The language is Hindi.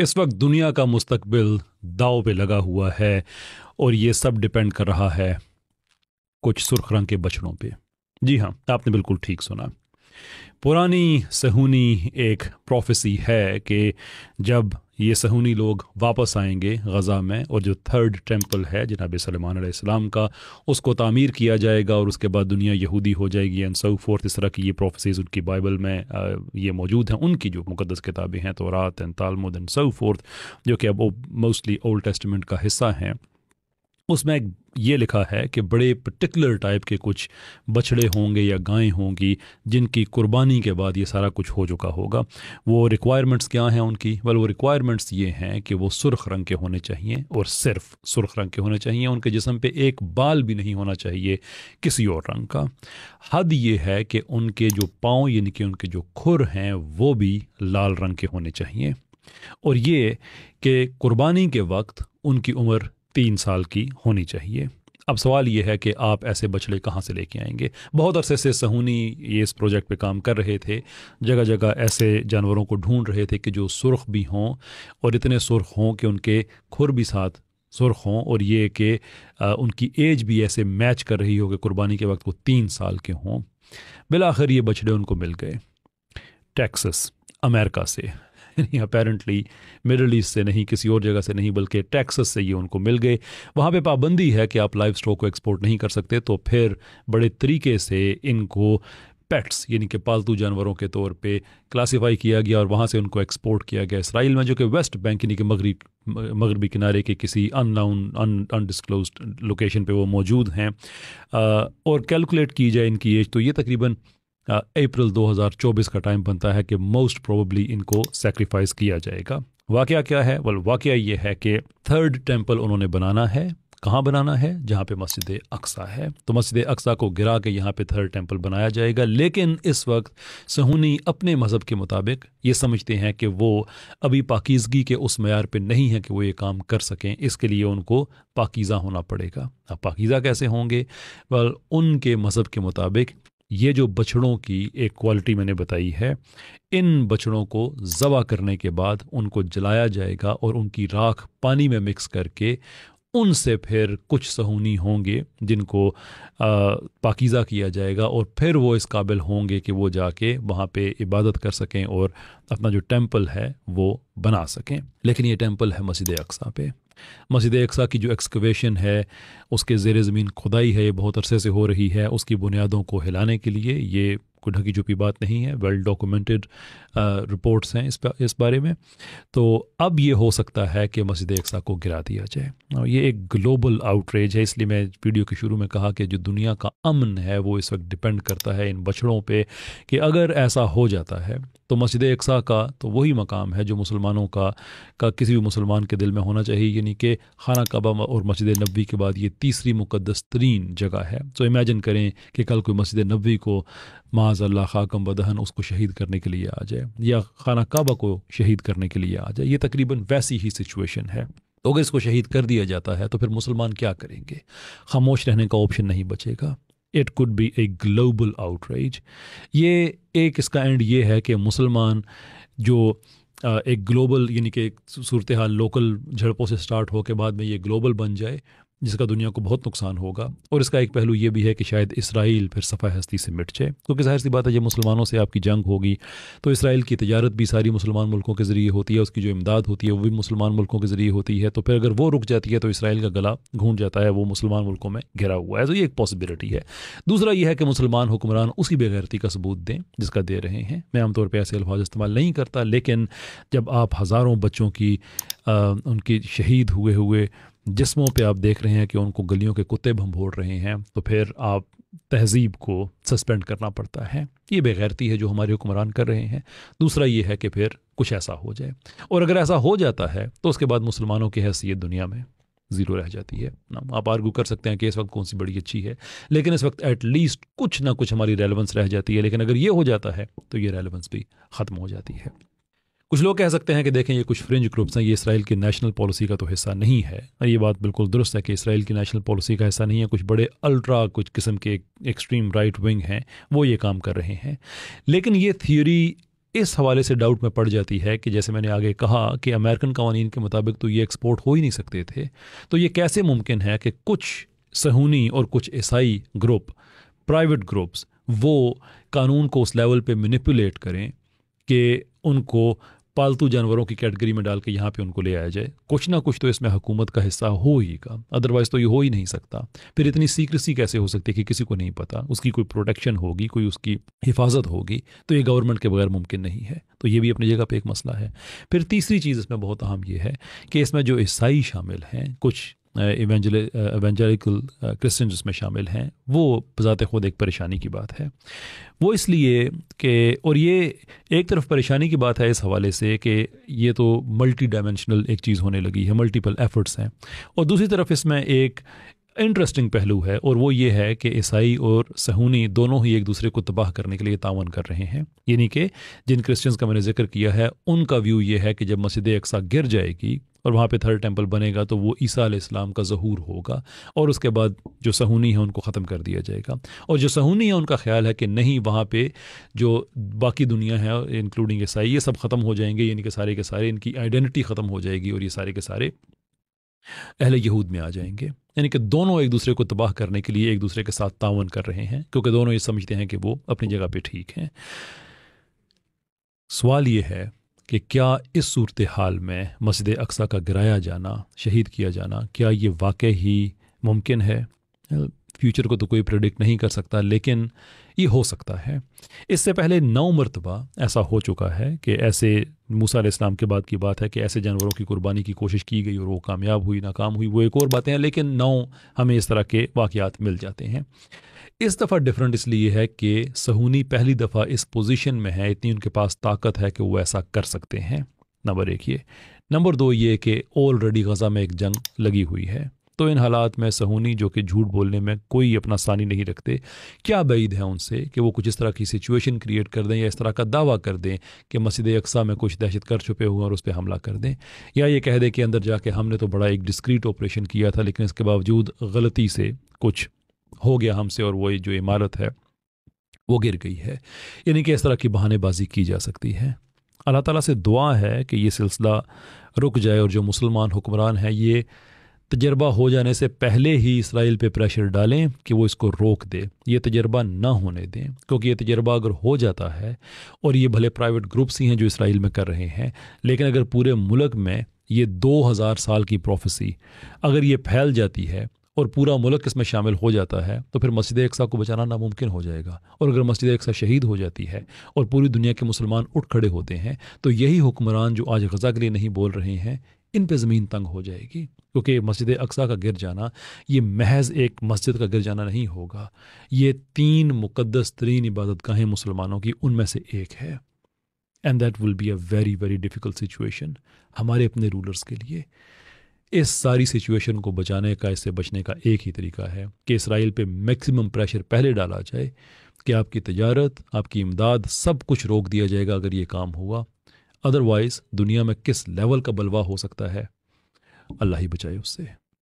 इस वक्त दुनिया का मुस्तबिल दाव पे लगा हुआ है और ये सब डिपेंड कर रहा है कुछ सुर्ख रंग के बछड़ों पे जी हाँ आपने बिल्कुल ठीक सुना पुरानी सहूनी एक प्रोफेसी है कि जब ये सहूनी लोग वापस आएंगे गज़ा में और जो थर्ड टेम्पल है जनाब सलमान का उसको तामीर किया जाएगा और उसके बाद दुनिया यहूदी हो जाएगी एंड सऊ फोर्थ इस तरह की ये प्रोफेसीज उनकी बाइबल में ये मौजूद हैं उनकी जो मुकदस किताबें हैं तो रात and Talmud and so forth जो कि अब वो मोस्टली ओल्ड टेस्टमेंट का हिस्सा हैं उसमें एक ये लिखा है कि बड़े पर्टिकुलर टाइप के कुछ बछड़े होंगे या गायें होंगी जिनकी कुर्बानी के बाद ये सारा कुछ हो चुका होगा वो रिक्वायरमेंट्स क्या हैं उनकी वेल वो रिक्वायरमेंट्स ये हैं कि वो सुर्ख रंग के होने चाहिए और सिर्फ सुर्ख रंग के होने चाहिए उनके जिसम पे एक बाल भी नहीं होना चाहिए किसी और रंग का हद ये है कि उनके जो पाँव यानी कि उनके जो खुर हैं वो भी लाल रंग के होने चाहिए और ये कि कुर्बानी के वक्त उनकी उम्र तीन साल की होनी चाहिए अब सवाल ये है कि आप ऐसे बछड़े कहाँ से लेके आएंगे बहुत अरसे से सहूनी ये इस प्रोजेक्ट पे काम कर रहे थे जगह जगह ऐसे जानवरों को ढूंढ रहे थे कि जो सुर्ख भी हों और इतने सुर्ख हों कि उनके खुर भी साथ सुर्ख हों और ये कि उनकी एज भी ऐसे मैच कर रही हो कि कुर्बानी के वक्त वो तीन साल के हों बिलाखिर ये बछड़े उनको मिल गए टेक्सस अमेरिका से यानी अपेरेंटली मिडल ईस्ट से नहीं किसी और जगह से नहीं बल्कि टैक्सस से ये उनको मिल गए वहाँ पे पाबंदी है कि आप लाइव स्टॉक को एक्सपोर्ट नहीं कर सकते तो फिर बड़े तरीके से इनको पेट्स यानी कि पालतू जानवरों के तौर पे क्लासिफाई किया गया और वहाँ से उनको एक्सपोर्ट किया गया इसराइल में जो कि वेस्ट बैंक यानी कि मगरब मगरबी किनारे के किसी अननाउन अनडिसक्लोज लोकेशन पे वो मौजूद हैं और कैलकुलेट की जाए इनकी एज तो ये तकरीबन अप्रैल 2024 का टाइम बनता है कि मोस्ट प्रोबेबली इनको सेक्रीफाइस किया जाएगा वाक़ क्या है वल वाक़ ये है कि थर्ड टेम्पल उन्होंने बनाना है कहाँ बनाना है जहाँ पे मस्जिद अक्सा है तो मस्जिद अक्सा को गिरा के यहाँ पे थर्ड टेंपल बनाया जाएगा लेकिन इस वक्त सहूनी अपने मज़हब के मुताबिक ये समझते हैं कि वो अभी पाकिजगी के उस मैार पे नहीं है कि वो ये काम कर सकें इसके लिए उनको पाकिज़ा होना पड़ेगा अब पाकिज़ा कैसे होंगे वल उनके मज़हब के मुताबिक ये जो बछड़ों की एक क्वालिटी मैंने बताई है इन बछड़ों को जबा करने के बाद उनको जलाया जाएगा और उनकी राख पानी में मिक्स करके उनसे फिर कुछ सहूनी होंगे जिनको पाकिज़ा किया जाएगा और फिर वो इस काबिल होंगे कि वो जाके वहाँ पे इबादत कर सकें और अपना जो टेंपल है वो बना सकें लेकिन ये टेंपल है मस्जिद अक्सा पे मस्जिद अक्सा की जो एक्सकवेशन है उसके ज़ेर ज़मीन खुदाई है ये बहुत अरसे से हो रही है उसकी बुनियादों को हिलाने के लिए ये कोई ढकी झुपी बात नहीं है वेल डॉक्यूमेंटेड रिपोर्ट्स हैं इस पर इस बारे में तो अब ये हो सकता है कि मस्जिद अक्सा को गिरा दिया जाए और ये एक ग्लोबल आउटरेज है इसलिए मैं वीडियो के शुरू में कहा कि जो दुनिया का अमन है वो इस वक्त डिपेंड करता है इन बछड़ों पर कि अगर ऐसा हो जाता है तो मस्जिद अकसा का तो वही मकाम है जो मुसलमानों का का किसी भी मुसलमान के दिल में होना चाहिए यानी कि खाना कबा और मस्जिद नबी के बाद ये तीसरी मुकदस तरीन जगह है तो इमेजन करें कि कल कोई मस्जिद नबी को माज अल्लाह खाकम बदहन उसको शहीद करने के लिए आ जाए या खाना कबा को शहीद करने के लिए आ जाए ये तकरीबन वैसी ही सिचुएशन है तो अगर इसको शहीद कर दिया जाता है तो फिर मुसलमान क्या करेंगे खामोश रहने का ऑप्शन नहीं बचेगा it could be a global outreach ये एक इसका एंड ये है कि मुसलमान जो एक ग्लोबल यानी कि सूरत हाल लोकल झड़पों से स्टार्ट हो के बाद में ये ग्लोबल बन जाए जिसका दुनिया को बहुत नुकसान होगा और इसका एक पहलू ये भी है कि शायद इसराइल फिर सफ़ा हस्ती से मिट जाए क्योंकि जाहिर सी बात है जब मुसलमानों से आपकी जंग होगी तो इसराइल की तजारत भी सारी मुसलमान मुल्कों के ज़रिए होती है उसकी जो इमदाद होती है वो भी मुसलमान मुल्कों के ज़रिए होती है तो फिर अगर वो रुक जाती है तो इसराइल का गला घूम जाता है वो मुसलमान मुल्कों में घिरा हुआ है तो ये एक पॉसिबिलिटी है दूसरा यह है कि मुसलमान हुक्मरान उसी बेगैरती का सबूत दें जिसका दे रहे हैं मैं आमतौर पर ऐसे अल्फाज इस्तेमाल नहीं करता लेकिन जब आप हज़ारों बच्चों की उनकी शहीद हुए हुए जिस्मों पे आप देख रहे हैं कि उनको गलियों के कुत्ते भंभोड़ रहे हैं तो फिर आप तहजीब को सस्पेंड करना पड़ता है ये बेगैरती है जो हमारे हुक्मरान कर रहे हैं दूसरा ये है कि फिर कुछ ऐसा हो जाए और अगर ऐसा हो जाता है तो उसके बाद मुसलमानों की हैसियत दुनिया में ज़ीरो रह जाती है ना आप आर्गू कर सकते हैं कि इस वक्त कौन सी बड़ी अच्छी है लेकिन इस वक्त एटलीस्ट कुछ ना कुछ हमारी रेलिवेंस रह जाती है लेकिन अगर ये हो जाता है तो ये रेलिवेंस भी ख़त्म हो जाती है कुछ लोग कह सकते हैं कि देखें ये कुछ फ्रिंज ग्रुप्स हैं ये इसराइल की नेशनल पॉलिसी का तो हिस्सा नहीं है और ये बात बिल्कुल दुरुस्त है कि इसराइल की नेशनल पॉलिसी का हिस्सा नहीं है कुछ बड़े अल्ट्रा कुछ किस्म के एक्सट्रीम राइट विंग हैं वो ये काम कर रहे हैं लेकिन ये थियोरी इस हवाले से डाउट में पड़ जाती है कि जैसे मैंने आगे कहा कि अमेरिकन कवानीन के मुताबिक तो ये एक्सपोर्ट हो ही नहीं सकते थे तो ये कैसे मुमकिन है कि कुछ सहूनी और कुछ ईसाई ग्रुप प्राइवेट ग्रुप्स वो कानून को उस लेवल पे मैनिपुलेट करें कि उनको पालतू जानवरों की कैटेगरी में डाल के यहाँ पे उनको ले आया जाए कुछ ना कुछ तो इसमें हुकूमत का हिस्सा हो ही का अदरवाइज तो ये हो ही नहीं सकता फिर इतनी सीक्रेसी कैसे हो सकती है कि किसी को नहीं पता उसकी कोई प्रोटेक्शन होगी कोई उसकी हिफाजत होगी तो ये गवर्नमेंट के बगैर मुमकिन नहीं है तो ये भी अपनी जगह पर एक मसला है फिर तीसरी चीज़ इसमें बहुत अहम यह है कि इसमें जो ईसाई शामिल हैं कुछ एवेंजलिकल क्रिश्चन जिसमें शामिल हैं वो बज़ात खुद एक परेशानी की बात है वो इसलिए कि और ये एक तरफ परेशानी की बात है इस हवाले से कि ये तो मल्टी डायमेंशनल एक चीज़ होने लगी है मल्टीपल एफ़र्ट्स हैं और दूसरी तरफ इसमें एक इंटरेस्टिंग पहलू है और वो ये है कि ईसाई और सहूनी दोनों ही एक दूसरे को तबाह करने के लिए तावन कर रहे हैं यानी कि जिन क्रिश्चियंस का मैंने जिक्र किया है उनका व्यू ये है कि जब मस्जिद अक्सा गिर जाएगी और वहाँ पे थर्ड टेम्पल बनेगा तो वो ईसा इस्लाम का जहूर होगा और उसके बाद जो सहूनी है उनको ख़त्म कर दिया जाएगा और जो सहूनी है उनका ख्याल है कि नहीं वहाँ पे जो बाकी दुनिया है इंक्लूडिंग ईसाई ये सब ख़त्म हो जाएंगे यानी कि सारे के सारे इनकी आइडेंटिटी ख़त्म हो जाएगी और ये सारे के सारे अहल यहूद में आ जाएंगे यानी कि दोनों एक दूसरे को तबाह करने के लिए एक दूसरे के साथ तावन कर रहे हैं क्योंकि दोनों ये समझते हैं कि वो अपनी जगह पर ठीक हैं सवाल ये है कि क्या इस सूरत हाल में मस्जिद अक्सा का गिराया जाना शहीद किया जाना क्या ये वाक़ ही मुमकिन है फ्यूचर को तो कोई प्रडिक्ट नहीं कर सकता लेकिन ये हो सकता है इससे पहले नौ मरतबा ऐसा हो चुका है कि ऐसे मूसा इस्लाम के बाद की बात है कि ऐसे जानवरों की कुर्बानी की कोशिश की गई और वो कामयाब हुई नाकाम हुई वो एक और बातें हैं लेकिन नौ हमें इस तरह के वाक़ात मिल जाते हैं इस दफ़ा डिफरेंट इसलिए है कि सहूनी पहली दफ़ा इस पोजीशन में है इतनी उनके पास ताकत है कि वो ऐसा कर सकते हैं नंबर एक ये नंबर दो ये कि ऑलरेडी गज़ा में एक जंग लगी हुई है तो इन हालात में सहूनी जो कि झूठ बोलने में कोई अपना सानी नहीं रखते क्या बैद है उनसे कि वो कुछ इस तरह की सिचुएशन क्रिएट कर दें या इस तरह का दावा कर दें कि मस्जिद अकसा में कुछ दहशत कर छुपे हुए और उस पर हमला कर दें या ये कह दें कि अंदर जाके हमने तो बड़ा एक डिस्क्रीट ऑपरेशन किया था लेकिन इसके बावजूद गलती से कुछ हो गया हमसे और वो जो इमारत है वो गिर गई है यानी कि इस तरह की बहानेबाजी की जा सकती है अल्लाह ताला से दुआ है कि ये सिलसिला रुक जाए और जो मुसलमान हुक्मरान हैं ये तजर्बा हो जाने से पहले ही इसराइल पे प्रेशर डालें कि वो इसको रोक दे ये तजर्बा ना होने दें क्योंकि ये तजर्बा अगर हो जाता है और ये भले प्राइवेट ग्रुप्स ही हैं जो इसराइल में कर रहे हैं लेकिन अगर पूरे मुल्क में ये 2000 साल की प्रोफेसी अगर ये फैल जाती है और पूरा मुल्क इसमें शामिल हो जाता है तो फिर मस्जिद एकसा को बचाना नामुमकिन हो जाएगा और अगर मस्जिद एकसा शहीद हो जाती है और पूरी दुनिया के मुसलमान उठ खड़े होते हैं तो यही हुक्मरान जो आज गज़ा के लिए नहीं बोल रहे हैं इन पे ज़मीन तंग हो जाएगी क्योंकि मस्जिद अक्सा का गिर जाना ये महज एक मस्जिद का गिर जाना नहीं होगा ये तीन मुकदस तरीन इबादतगाहें मुसलमानों की उनमें से एक है and that will be a very very difficult situation हमारे अपने रूलर्स के लिए इस सारी सिचुएशन को बचाने का इससे बचने का एक ही तरीका है कि इसराइल पे मैक्सिमम प्रेशर पहले डाला जाए कि आपकी तजारत आपकी इमदाद सब कुछ रोक दिया जाएगा अगर ये काम हुआ अदरवाइज दुनिया में किस लेवल का बलवा हो सकता है अल्लाह ही बचाए उससे